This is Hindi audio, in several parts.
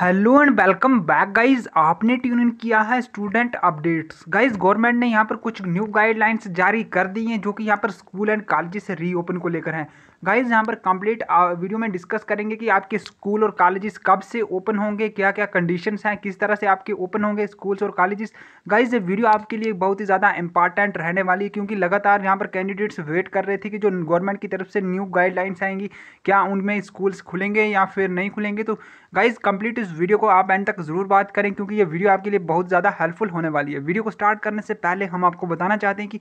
hello and welcome back guys आपने ट्यून इन किया है स्टूडेंट अपडेट्स गाइस गवर्नमेंट ने यहाँ पर कुछ न्यू गाइडलाइंस जारी कर दी हैं जो कि यहाँ पर स्कूल एंड कॉलेज से रीओपन को लेकर हैं गाइस यहाँ पर कंप्लीट वीडियो में डिस्कस करेंगे कि आपके स्कूल और कॉलेजेस कब से ओपन होंगे क्या क्या कंडीशंस हैं किस तरह से आपके ओपन होंगे स्कूल्स और कॉलेजेस गाइस ये वीडियो आपके लिए बहुत ही ज़्यादा इंपॉर्टेंट रहने वाली है क्योंकि लगातार यहाँ पर कैंडिडेट्स वेट कर रहे थे कि जो गवर्नमेंट की तरफ से न्यू गाइडलाइंस आएंगी क्या उनमें स्कूल्स खुलेंगे या फिर नहीं खुलेंगे तो गाइज कंप्लीट इस वीडियो को आप एंड तक ज़रूर बात करें क्योंकि ये वीडियो आपके लिए बहुत ज़्यादा हेल्पफुल होने वाली है वीडियो को स्टार्ट करने से पहले हम आपको बताना चाहते हैं कि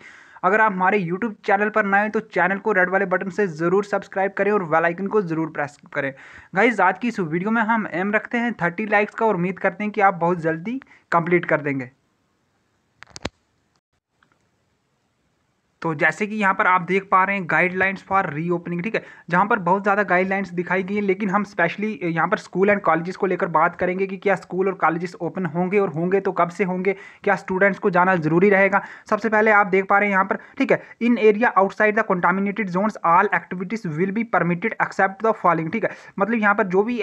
अगर आप हमारे यूट्यूब चैनल पर नए हैं तो चैनल को रेड वाले बटन से ज़रूर सब्सक्राइब करें और वेलाइकन को ज़रूर प्रेस करें गाइज आज की इस वीडियो में हम एम रखते हैं थर्टी लाइक्स का और उम्मीद करते हैं कि आप बहुत जल्दी कंप्लीट कर देंगे तो जैसे कि यहाँ पर आप देख पा रहे हैं गाइडलाइंस फॉर रीओपनिंग ठीक है जहाँ पर बहुत ज़्यादा गाइडलाइंस दिखाई गई है लेकिन हम स्पेशली यहाँ पर स्कूल एंड कॉलेजेस को लेकर बात करेंगे कि क्या स्कूल और कॉलेजेस ओपन होंगे और होंगे तो कब से होंगे क्या स्टूडेंट्स को जाना जरूरी रहेगा सबसे पहले आप देख पा रहे हैं यहाँ पर ठीक है in area outside the contaminated zone all activities will be permitted except the following ठीक है मतलब यहाँ पर जो भी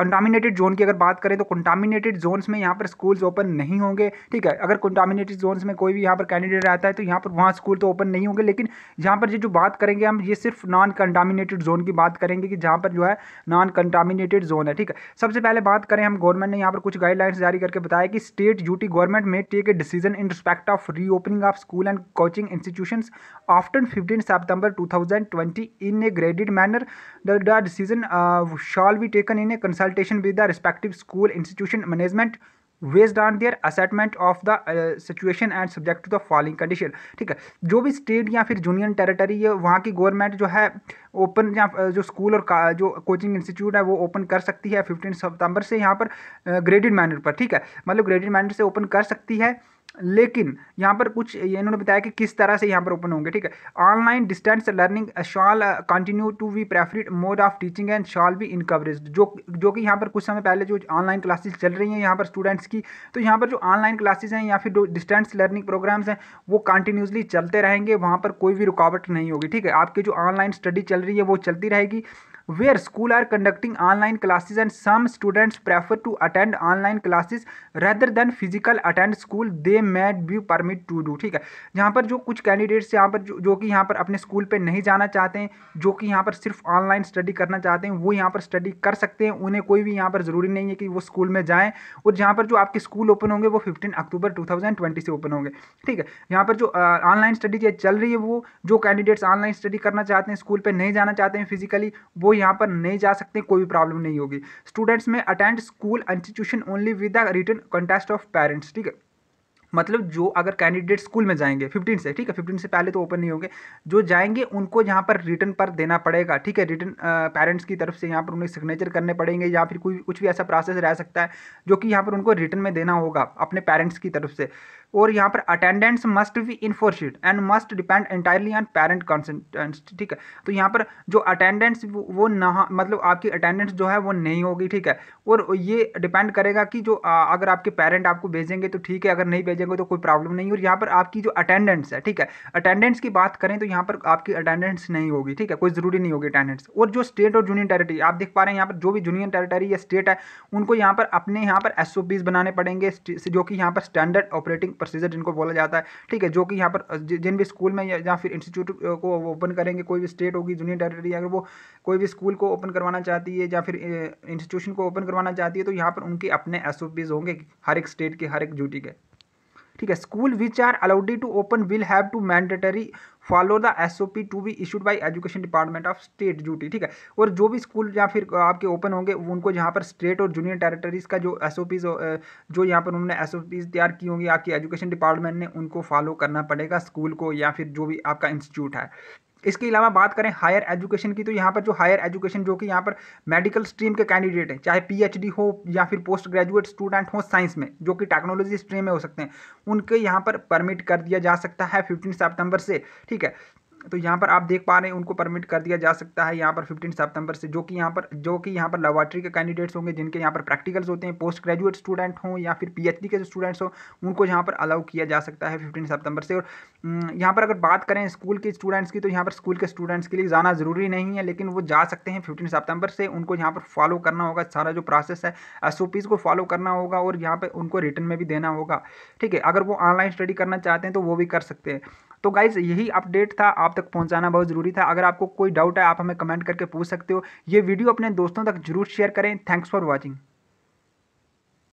कंटामिनेटेड जोन की अगर बात करें तो कंटामिनेटेड जोन्स में यहाँ पर स्कूल्स ओपन नहीं होंगे ठीक है अगर कंटामिनेटेड जोन्स में कोई भी यहाँ पर कैंडिडेट आता है तो यहाँ पर वहाँ स्कूल तो ओपन नहीं होंगे लेकिन यहाँ पर ये जो बात करेंगे हम ये सिर्फ नॉन कंटामिनेटेड जोन की बात करेंगे कि जहाँ पर जो है नॉन कंटामिनेटेड जोन है ठीक है सबसे पहले बात करें हम गवर्नमेंट ने यहाँ पर कुछ गाइडलाइंस जारी करके बताया कि state UT government may take a decision in respect of reopening of school and coaching institution after fifteen September two in a graded manner the decision shall be taken in a consultation with the respective school institution management based on their assessment of the situation and subject to the following condition ठीक है जो भी स्टेट या फिर यूनियन टेरिटरी है वहाँ की गवर्नमेंट जो है ओपन या uh, जो स्कूल और जो कोचिंग इंस्टीट्यूट है वो ओपन कर सकती है फिफ्टीन सितंबर से यहाँ पर ग्रेडेड uh, मैनर पर ठीक है मतलब ग्रेडेड मैनर से ओपन कर सकती है लेकिन यहाँ पर कुछ इन्होंने बताया कि किस तरह से यहाँ पर ओपन होंगे ठीक है online distance learning shall continue to be preferred mode of teaching and shall be encouraged जो जो कि यहाँ पर कुछ समय पहले जो ऑनलाइन क्लासेस चल रही हैं यहाँ पर स्टूडेंट्स की तो यहाँ पर जो ऑनलाइन क्लासेज हैं या फिर जो डिस्टेंस लर्निंग प्रोग्राम्स हैं वो कंटिन्यूसली चलते रहेंगे वहाँ पर कोई भी रुकावट नहीं होगी ठीक है आपकी जो ऑनलाइन स्टडी चल रही है वो चलती रहेगी where school are conducting online classes and some students prefer to attend online classes rather than physical attend school they might be permit to do ठीक है यहाँ पर जो कुछ कैंडिडेट्स यहाँ पर जो, जो कि यहाँ पर अपने स्कूल पर नहीं जाना चाहते हैं जो कि यहाँ पर सिर्फ ऑनलाइन स्टडी करना चाहते हैं वो यहाँ पर स्टडी कर सकते हैं उन्हें कोई भी यहाँ पर ज़रूरी नहीं है कि वो स्कूल में जाएँ और जहाँ पर जो आपके स्कूल ओपन होंगे वो fifteen October two thousand twenty से ओपन होंगे ठीक है यहाँ पर जो ऑनलाइन स्टडी चल रही है वो जो कैंडिडेट्स ऑनलाइन स्टडी करना चाहते हैं स्कूल पर नहीं जाना चाहते हैं फिजिकली वो वो यहाँ पर नहीं जा सकते कोई भी प्रॉब्लम नहीं होगी students may attend school institution only with the written consent of parents ठीक है मतलब जो अगर कैंडिडेट स्कूल में जाएंगे फिफ्टीन से ठीक है फिफ्टीन से पहले तो ओपन नहीं होंगे जो जाएंगे उनको यहाँ पर रिटर्न पर देना पड़ेगा ठीक है रिटर्न पेरेंट्स की तरफ से यहाँ पर उन्हें सिग्नेचर करने पड़ेंगे या फिर कोई कुछ भी ऐसा प्रोसेस रह सकता है जो कि यहाँ पर उनको रिटर्न में देना होगा अपने पेरेंट्स की तरफ से और यहाँ पर attendance must be enforced and must depend entirely on parent consent ठीक है तो यहाँ पर जो अटेंडेंस वो ना मतलब आपकी अटेंडेंस जो है वो नहीं होगी ठीक है और ये डिपेंड करेगा कि जो अगर आपके पेरेंट आपको भेजेंगे तो ठीक है अगर नहीं भेजेंगे जाएंगे तो कोई प्रॉब्लम नहीं और यहाँ पर आपकी जो अटेंडेंस है ठीक है अटेंडेंस की बात करें तो यहाँ पर आपकी अटेंडेंस नहीं होगी ठीक है कोई ज़रूरी नहीं होगी अटेंडेंस और जो स्टेट और यूनियन टेरेटरी आप देख पा रहे हैं यहाँ पर जो भी यूनियन टेरेटरी या स्टेट है उनको यहाँ पर अपने यहाँ पर एस बनाने पड़ेंगे जो कि यहाँ पर स्टैंडर्ड ऑपरेटिंग प्रोसीजर जिनको बोला जाता है ठीक है जो कि यहाँ पर जिन भी स्कूल में या फिर इंस्टीट्यूट को ओपन करेंगे कोई भी स्टेट होगी यूनियन टेरेटरी अगर वो कोई भी स्कूल को ओपन करवाना चाहती है या फिर इंस्टीट्यूशन को ओपन करवाना चाहती है तो यहाँ पर उनके अपने एस होंगे हर एक स्टेट के हर एक ड्यूटी के ठीक है school which are allowed to open will have to mandatory follow the S O P to be issued by education department of state UT ठीक है और जो भी स्कूल या फिर आपके ओपन होंगे उनको यहाँ पर स्टेट और जूनियर टेरेटरीज का जो एस ओ पीज जो यहाँ पर उन्होंने एस ओ पीज तैयार की होंगी आपकी एजुकेशन डिपार्टमेंट ने उनको फॉलो करना पड़ेगा स्कूल को या फिर जो भी आपका इंस्टीट्यूट है इसके अलावा बात करें हायर एजुकेशन की तो यहाँ पर जो हायर एजुकेशन जो कि यहाँ पर मेडिकल स्ट्रीम के कैंडिडेट हैं चाहे पीएचडी हो या फिर पोस्ट ग्रेजुएट स्टूडेंट हो साइंस में जो कि टेक्नोलॉजी स्ट्रीम में हो सकते हैं उनके यहाँ पर परमिट कर दिया जा सकता है फिफ्टीन सितंबर से ठीक है तो यहाँ पर आप देख पा रहे हैं उनको परमिट कर दिया जा सकता है यहाँ पर फिफ्टीन सितंबर से जो कि यहाँ पर जो कि यहाँ पर लेबॉट्री के कैंडिडेट्स होंगे जिनके यहाँ पर प्रैक्टिकल्स होते हैं पोस्ट ग्रेजुएट स्टूडेंट हों या फिर पीएचडी के जो स्टूडेंट्स हों उनको यहाँ पर अलाउ किया जा सकता है फिफ्टीन सितंबर से और यहाँ पर अगर बात करें स्कूल के स्टूडेंट्स की तो यहाँ पर स्कूल के स्टूडेंट्स के लिए जाना ज़रूरी नहीं है लेकिन वो जा सकते हैं फिफ्टीन सितंबर से उनको यहाँ पर फॉलो करना होगा सारा जो प्रोसेस है एस को फॉलो करना होगा और यहाँ पर उनको रिटर्न में भी देना होगा ठीक है अगर वो ऑनलाइन स्टडी करना चाहते हैं तो वो भी कर सकते हैं तो गाइज़ यही अपडेट था आप आप तक पहुंचाना बहुत ज़रूरी था अगर आपको कोई डाउट है आप हमें कमेंट करके पूछ सकते हो ये वीडियो अपने दोस्तों तक जरूर शेयर करें थैंक्स फॉर वॉचिंग